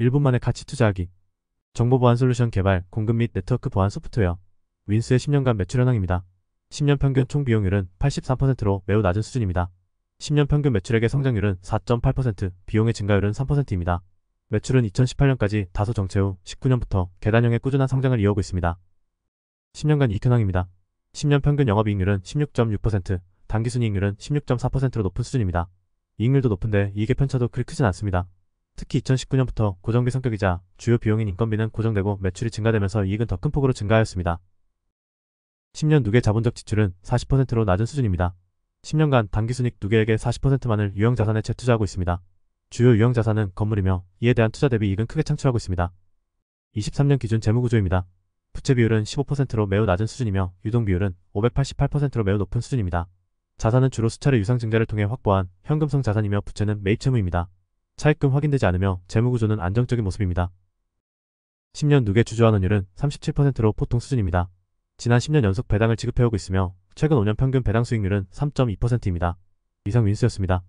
1분 만에 가치 투자하기 정보보안 솔루션 개발, 공급 및 네트워크 보안 소프트웨어 윈스의 10년간 매출 현황입니다. 10년 평균 총 비용률은 83%로 매우 낮은 수준입니다. 10년 평균 매출액의 성장률은 4.8%, 비용의 증가율은 3%입니다. 매출은 2018년까지 다소 정체 후 19년부터 계단형의 꾸준한 성장을 이어오고 있습니다. 10년간 이익 현황입니다. 10년 평균 영업이익률은 16.6%, 단기순이익률은 16.4%로 높은 수준입니다. 이익률도 높은데 이익의 편차도 그리 크진 않습니다. 특히 2019년부터 고정비 성격이자 주요 비용인 인건비는 고정되고 매출이 증가되면서 이익은 더 큰 폭으로 증가하였습니다. 10년 누계 자본적 지출은 40%로 낮은 수준입니다. 10년간 단기순익 누계액의 40%만을 유형자산에 재투자하고 있습니다. 주요 유형자산은 건물이며 이에 대한 투자 대비 이익은 크게 창출하고 있습니다. 23년 기준 재무구조입니다. 부채 비율은 15%로 매우 낮은 수준이며 유동 비율은 588%로 매우 높은 수준입니다. 자산은 주로 수차례 유상증자를 통해 확보한 현금성 자산이며 부채는 매입채무입니다. 차입금 확인되지 않으며 재무구조는 안정적인 모습입니다. 10년 누계 주주환원율은 37%로 보통 수준입니다. 지난 10년 연속 배당을 지급해오고 있으며 최근 5년 평균 배당 수익률은 3.2%입니다. 이상 윈스였습니다.